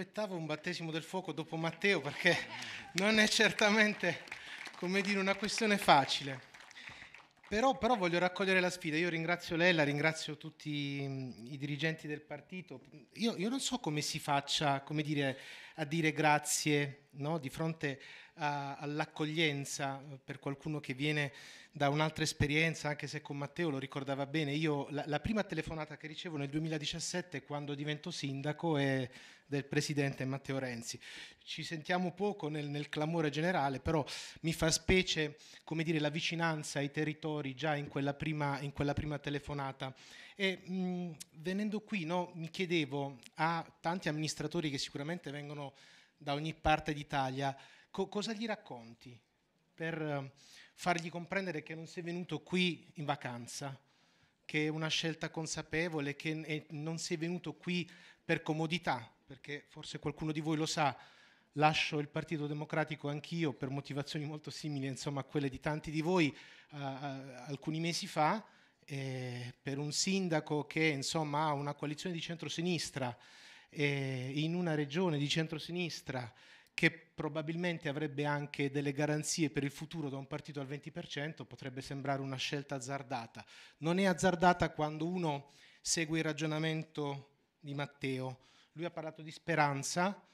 aspettavo un battesimo del fuoco dopo Matteo perché non è certamente, come dire, una questione facile. Però, però, voglio raccogliere la sfida. Io ringrazio Lella, ringrazio tutti mm, i dirigenti del partito. Io, io non so come si faccia come dire, a dire grazie no? di fronte a all'accoglienza eh, per qualcuno che viene da un'altra esperienza, anche se con Matteo lo ricordava bene. Io la, la prima telefonata che ricevo nel 2017 quando divento sindaco è del presidente Matteo Renzi. Ci sentiamo poco nel, nel clamore generale, però mi fa specie come dire, la vicinanza ai territori già in quella prima, in quella prima telefonata. E, mh, venendo qui no, mi chiedevo a tanti amministratori che sicuramente vengono da ogni parte d'Italia, Co- cosa gli racconti per ehm, fargli comprendere che non sei venuto qui in vacanza, che è una scelta consapevole, che non sei venuto qui per comodità, perché forse qualcuno di voi lo sa, lascio il Partito Democratico anch'io per motivazioni molto simili insomma, a quelle di tanti di voi uh, alcuni mesi fa, eh, per un sindaco che insomma, ha una coalizione di centrosinistra eh, in una regione di centrosinistra che probabilmente avrebbe anche delle garanzie per il futuro da un partito al 20%, potrebbe sembrare una scelta azzardata. Non è azzardata quando uno segue il ragionamento di Matteo. Lui ha parlato di speranza.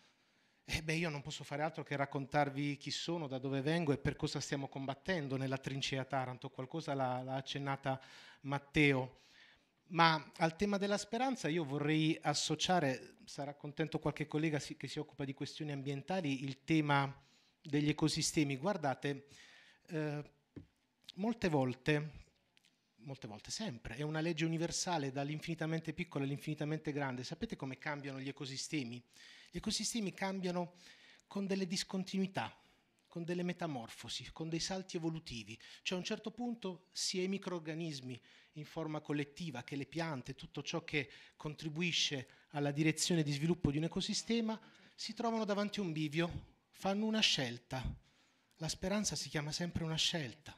E eh beh, io non posso fare altro che raccontarvi chi sono, da dove vengo e per cosa stiamo combattendo nella trincea Taranto. Qualcosa l'ha, l'ha accennata Matteo. Ma al tema della speranza io vorrei associare, sarà contento qualche collega che si occupa di questioni ambientali, il tema degli ecosistemi. Guardate, eh, molte volte, molte volte sempre, è una legge universale dall'infinitamente piccola all'infinitamente grande. Sapete come cambiano gli ecosistemi? Gli ecosistemi cambiano con delle discontinuità con delle metamorfosi, con dei salti evolutivi. Cioè a un certo punto sia i microorganismi in forma collettiva che le piante, tutto ciò che contribuisce alla direzione di sviluppo di un ecosistema, si trovano davanti a un bivio, fanno una scelta. La speranza si chiama sempre una scelta.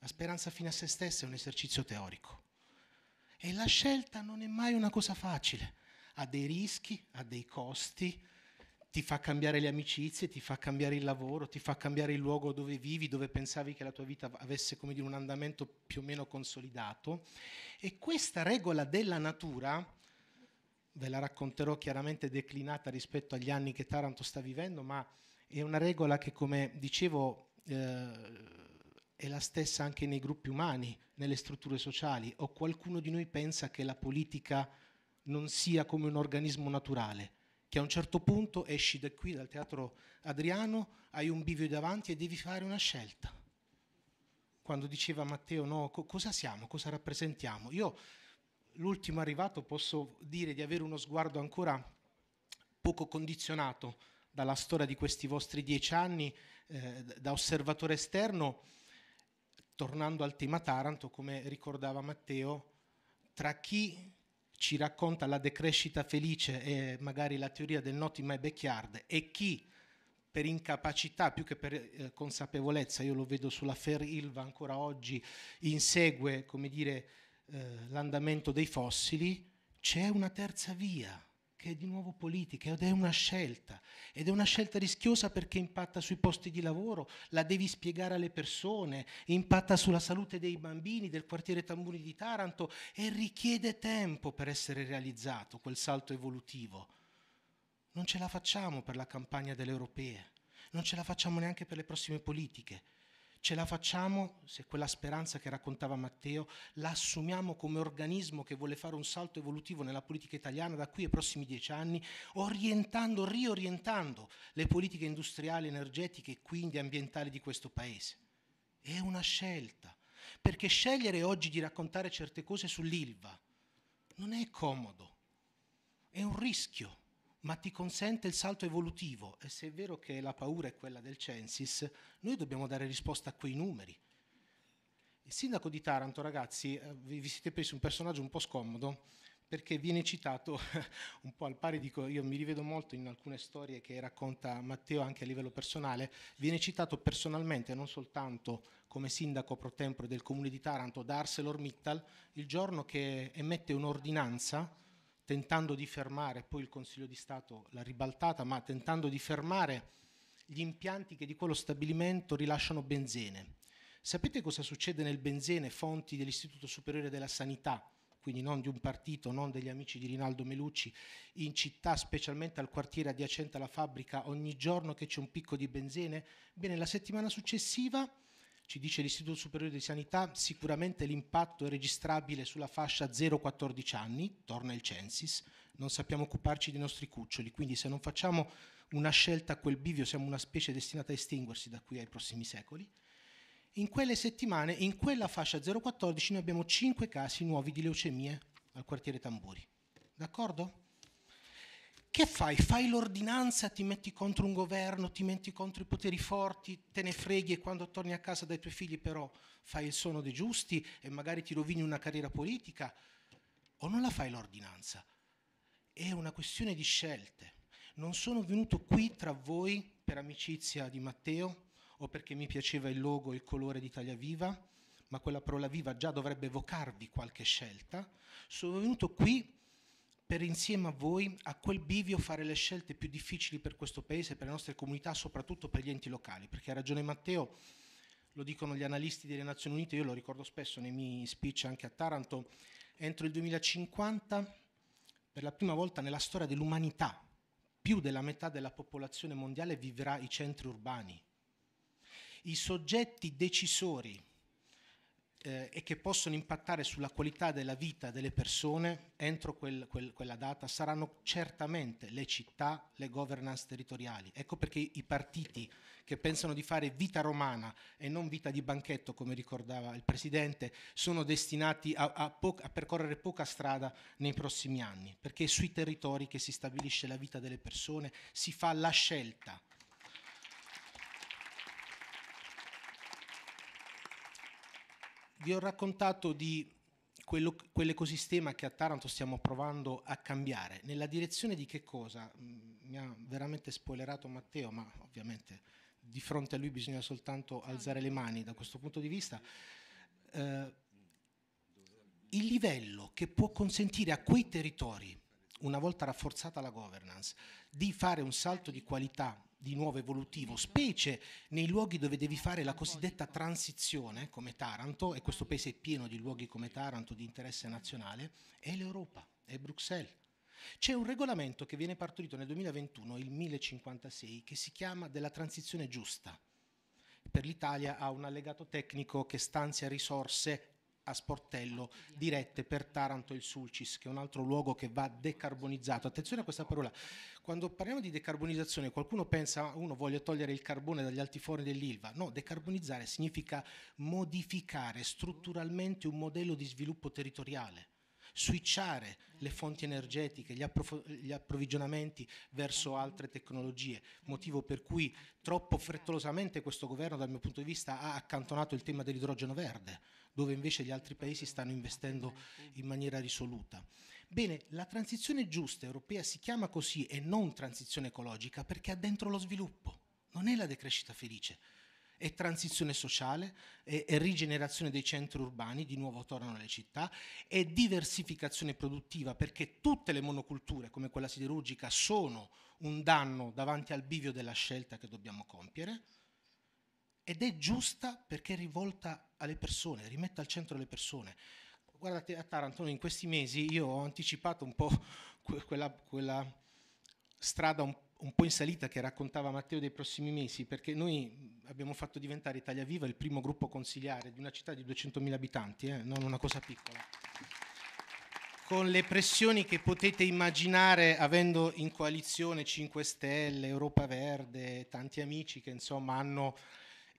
La speranza fine a se stessa è un esercizio teorico. E la scelta non è mai una cosa facile, ha dei rischi, ha dei costi, ti fa cambiare le amicizie, ti fa cambiare il lavoro, ti fa cambiare il luogo dove vivi, dove pensavi che la tua vita avesse come dire, un andamento più o meno consolidato. E questa regola della natura, ve la racconterò chiaramente declinata rispetto agli anni che Taranto sta vivendo, ma è una regola che, come dicevo, eh, è la stessa anche nei gruppi umani, nelle strutture sociali, o qualcuno di noi pensa che la politica non sia come un organismo naturale che a un certo punto esci da qui, dal teatro Adriano, hai un bivio davanti e devi fare una scelta. Quando diceva Matteo, no, co- cosa siamo, cosa rappresentiamo? Io, l'ultimo arrivato, posso dire di avere uno sguardo ancora poco condizionato dalla storia di questi vostri dieci anni, eh, da osservatore esterno, tornando al tema Taranto, come ricordava Matteo, tra chi ci racconta la decrescita felice e magari la teoria del not in my backyard e chi per incapacità più che per eh, consapevolezza, io lo vedo sulla Fair Ilva ancora oggi, insegue come dire, eh, l'andamento dei fossili, c'è una terza via che è di nuovo politica ed è una scelta, ed è una scelta rischiosa perché impatta sui posti di lavoro, la devi spiegare alle persone, impatta sulla salute dei bambini del quartiere Tamburi di Taranto e richiede tempo per essere realizzato quel salto evolutivo. Non ce la facciamo per la campagna delle europee, non ce la facciamo neanche per le prossime politiche ce la facciamo se quella speranza che raccontava Matteo la assumiamo come organismo che vuole fare un salto evolutivo nella politica italiana da qui ai prossimi dieci anni, orientando, riorientando le politiche industriali, energetiche e quindi ambientali di questo Paese. È una scelta, perché scegliere oggi di raccontare certe cose sull'ILVA non è comodo, è un rischio ma ti consente il salto evolutivo. E se è vero che la paura è quella del Censis, noi dobbiamo dare risposta a quei numeri. Il sindaco di Taranto, ragazzi, eh, vi, siete presi un personaggio un po' scomodo perché viene citato un po' al pari, dico, io mi rivedo molto in alcune storie che racconta Matteo anche a livello personale, viene citato personalmente, non soltanto come sindaco pro tempore del comune di Taranto, da ArcelorMittal, il giorno che emette un'ordinanza tentando di fermare, poi il Consiglio di Stato l'ha ribaltata, ma tentando di fermare gli impianti che di quello stabilimento rilasciano benzene. Sapete cosa succede nel benzene, fonti dell'Istituto Superiore della Sanità, quindi non di un partito, non degli amici di Rinaldo Melucci, in città, specialmente al quartiere adiacente alla fabbrica, ogni giorno che c'è un picco di benzene? Bene, la settimana successiva ci dice l'Istituto Superiore di Sanità, sicuramente l'impatto è registrabile sulla fascia 0-14 anni, torna il Censis, non sappiamo occuparci dei nostri cuccioli, quindi se non facciamo una scelta a quel bivio siamo una specie destinata a estinguersi da qui ai prossimi secoli. In quelle settimane, in quella fascia 0-14, noi abbiamo 5 casi nuovi di leucemie al quartiere Tamburi. D'accordo? Che fai? Fai l'ordinanza, ti metti contro un governo, ti metti contro i poteri forti, te ne freghi e quando torni a casa dai tuoi figli però fai il sono dei giusti e magari ti rovini una carriera politica? O non la fai l'ordinanza? È una questione di scelte. Non sono venuto qui tra voi per amicizia di Matteo o perché mi piaceva il logo e il colore di Italia Viva, ma quella parola viva già dovrebbe evocarvi qualche scelta. Sono venuto qui per insieme a voi a quel bivio fare le scelte più difficili per questo paese, per le nostre comunità, soprattutto per gli enti locali, perché ha ragione Matteo, lo dicono gli analisti delle Nazioni Unite, io lo ricordo spesso nei miei speech anche a Taranto, entro il 2050 per la prima volta nella storia dell'umanità più della metà della popolazione mondiale vivrà i centri urbani. I soggetti decisori eh, e che possono impattare sulla qualità della vita delle persone entro quel, quel, quella data saranno certamente le città, le governance territoriali. Ecco perché i partiti che pensano di fare vita romana e non vita di banchetto, come ricordava il Presidente, sono destinati a, a, poca, a percorrere poca strada nei prossimi anni, perché è sui territori che si stabilisce la vita delle persone, si fa la scelta vi ho raccontato di quello, quell'ecosistema che a Taranto stiamo provando a cambiare. Nella direzione di che cosa? Mm, mi ha veramente spoilerato Matteo, ma ovviamente di fronte a lui bisogna soltanto alzare le mani da questo punto di vista. Eh, il livello che può consentire a quei territori, una volta rafforzata la governance, di fare un salto di qualità di nuovo evolutivo, specie nei luoghi dove devi fare la cosiddetta transizione come Taranto, e questo paese è pieno di luoghi come Taranto di interesse nazionale, è l'Europa, è Bruxelles. C'è un regolamento che viene partorito nel 2021, il 1056, che si chiama della transizione giusta. Per l'Italia ha un allegato tecnico che stanzia risorse a sportello dirette per Taranto e il Sulcis, che è un altro luogo che va decarbonizzato. Attenzione a questa parola. Quando parliamo di decarbonizzazione, qualcuno pensa uno voglia togliere il carbone dagli altiforni dell'Ilva. No, decarbonizzare significa modificare strutturalmente un modello di sviluppo territoriale switchare le fonti energetiche, gli, gli, approvvigionamenti verso altre tecnologie, motivo per cui troppo frettolosamente questo governo dal mio punto di vista ha accantonato il tema dell'idrogeno verde dove invece gli altri paesi stanno investendo in maniera risoluta. Bene, la transizione giusta europea si chiama così e non transizione ecologica perché ha dentro lo sviluppo, non è la decrescita felice. È transizione sociale, è, rigenerazione dei centri urbani, di nuovo tornano le città, è diversificazione produttiva perché tutte le monoculture, come quella siderurgica, sono un danno davanti al bivio della scelta che dobbiamo compiere ed è giusta perché è rivolta alle persone, rimette al centro le persone. Guardate, a Taranto in questi mesi io ho anticipato un po' quella, quella strada un, un, po' in salita che raccontava Matteo dei prossimi mesi, perché noi abbiamo fatto diventare Italia Viva il primo gruppo consigliare di una città di 200.000 abitanti, eh, non una cosa piccola con le pressioni che potete immaginare avendo in coalizione 5 Stelle, Europa Verde, tanti amici che insomma hanno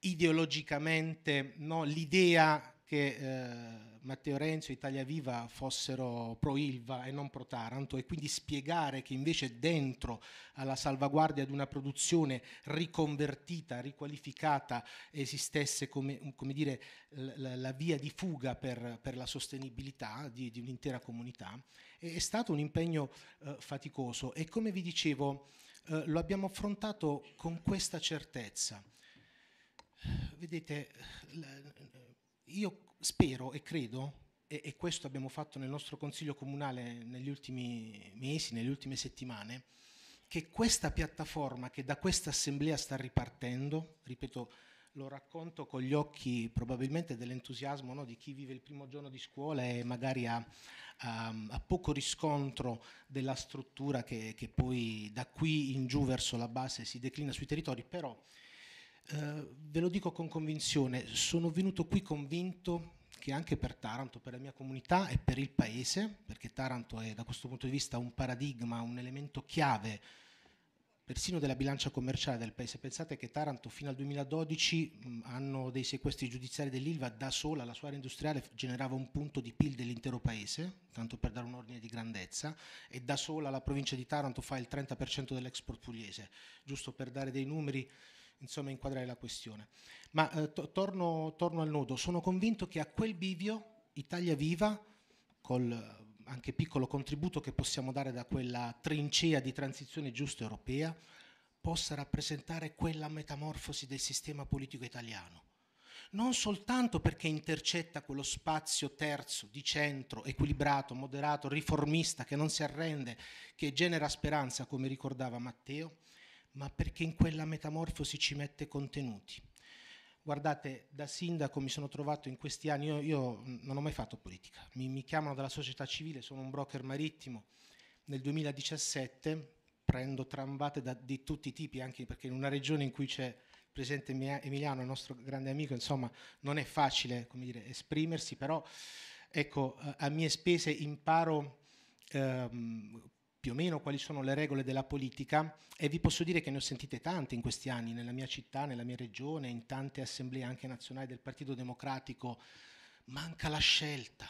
ideologicamente no, l'idea che eh, Matteo Renzo e Italia Viva fossero pro Ilva e non pro Taranto e quindi spiegare che invece dentro alla salvaguardia di una produzione riconvertita, riqualificata, esistesse come, come dire, la, la, via di fuga per, per la sostenibilità di, di un'intera comunità, è, è, stato un impegno eh, faticoso e come vi dicevo eh, lo abbiamo affrontato con questa certezza vedete, io spero e credo, e, e, questo abbiamo fatto nel nostro Consiglio Comunale negli ultimi mesi, nelle ultime settimane, che questa piattaforma che da questa assemblea sta ripartendo, ripeto, lo racconto con gli occhi probabilmente dell'entusiasmo no, di chi vive il primo giorno di scuola e magari ha, ha, ha poco riscontro della struttura che, che poi da qui in giù verso la base si declina sui territori, però eh, ve lo dico con convinzione, sono venuto qui convinto che anche per Taranto, per la mia comunità e per il paese, perché Taranto è da questo punto di vista un paradigma, un elemento chiave persino della bilancia commerciale del paese. Pensate che Taranto fino al 2012 mh, hanno dei sequestri giudiziari dell'Ilva, da sola la sua area industriale generava un punto di PIL dell'intero paese, tanto per dare un ordine di grandezza, e da sola la provincia di Taranto fa il 30% dell'export pugliese, giusto per dare dei numeri insomma, inquadrare la questione. Ma eh, to- torno, torno, al nodo, sono convinto che a quel bivio Italia Viva, col eh, anche piccolo contributo che possiamo dare da quella trincea di transizione giusta europea, possa rappresentare quella metamorfosi del sistema politico italiano. Non soltanto perché intercetta quello spazio terzo di centro, equilibrato, moderato, riformista, che non si arrende, che genera speranza, come ricordava Matteo, ma perché in quella metamorfosi ci mette contenuti. Guardate, da sindaco mi sono trovato in questi anni, io, io non ho mai fatto politica, mi, mi chiamano dalla società civile, sono un broker marittimo, nel 2017 prendo tramvate da, di tutti i tipi, anche perché in una regione in cui c'è il presidente Emiliano, il nostro grande amico, insomma, non è facile dire, esprimersi, però ecco, a mie spese imparo ehm, più o meno quali sono le regole della politica e vi posso dire che ne ho sentite tante in questi anni, nella mia città, nella mia regione, in tante assemblee anche nazionali del Partito Democratico. Manca la scelta,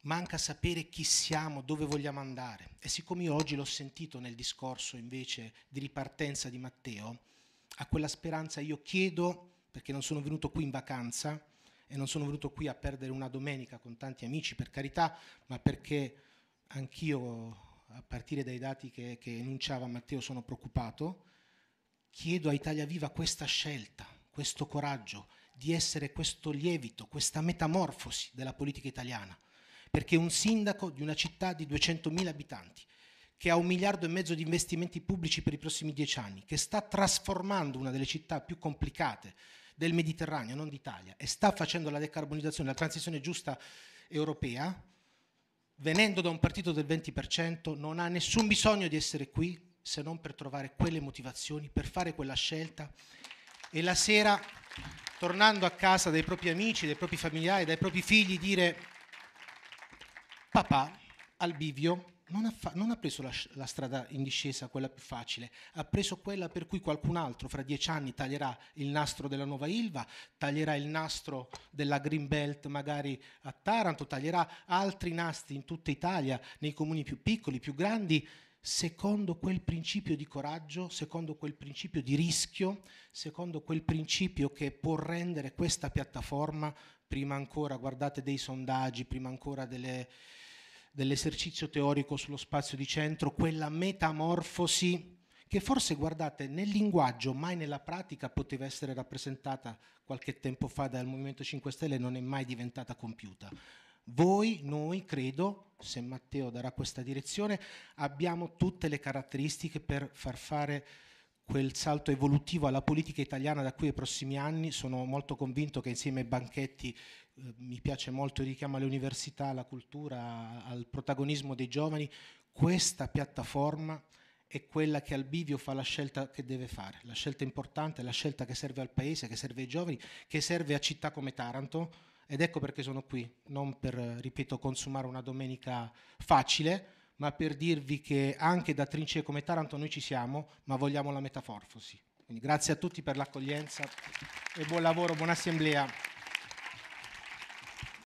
manca sapere chi siamo, dove vogliamo andare. E siccome io oggi l'ho sentito nel discorso invece di ripartenza di Matteo, a quella speranza io chiedo, perché non sono venuto qui in vacanza e non sono venuto qui a perdere una domenica con tanti amici, per carità, ma perché anch'io a partire dai dati che, che enunciava Matteo sono preoccupato, chiedo a Italia Viva questa scelta, questo coraggio di essere questo lievito, questa metamorfosi della politica italiana, perché un sindaco di una città di 200.000 abitanti, che ha un miliardo e mezzo di investimenti pubblici per i prossimi dieci anni, che sta trasformando una delle città più complicate del Mediterraneo, non d'Italia, e sta facendo la decarbonizzazione, la transizione giusta europea, venendo da un partito del 20%, non ha nessun bisogno di essere qui se non per trovare quelle motivazioni, per fare quella scelta e la sera, tornando a casa dai propri amici, dai propri familiari, dai propri figli, dire papà al bivio non ha, fa- non ha preso la, la, strada in discesa, quella più facile, ha preso quella per cui qualcun altro fra dieci anni taglierà il nastro della nuova Ilva, taglierà il nastro della Green Belt magari a Taranto, taglierà altri nastri in tutta Italia, nei comuni più piccoli, più grandi, secondo quel principio di coraggio, secondo quel principio di rischio, secondo quel principio che può rendere questa piattaforma, prima ancora, guardate dei sondaggi, prima ancora delle dell'esercizio teorico sullo spazio di centro, quella metamorfosi che forse, guardate, nel linguaggio, mai nella pratica poteva essere rappresentata qualche tempo fa dal Movimento 5 Stelle, e non è mai diventata compiuta. Voi, noi, credo, se Matteo darà questa direzione, abbiamo tutte le caratteristiche per far fare quel salto evolutivo alla politica italiana da qui ai prossimi anni. Sono molto convinto che insieme ai banchetti eh, mi piace molto richiama università, alla cultura, al protagonismo dei giovani, questa piattaforma è quella che al bivio fa la scelta che deve fare, la scelta importante, la scelta che serve al paese, che serve ai giovani, che serve a città come Taranto ed ecco perché sono qui, non per, ripeto, consumare una domenica facile, ma per dirvi che anche da trincee come Taranto noi ci siamo, ma vogliamo la metaforfosi. Quindi grazie a tutti per l'accoglienza e buon lavoro, buona assemblea.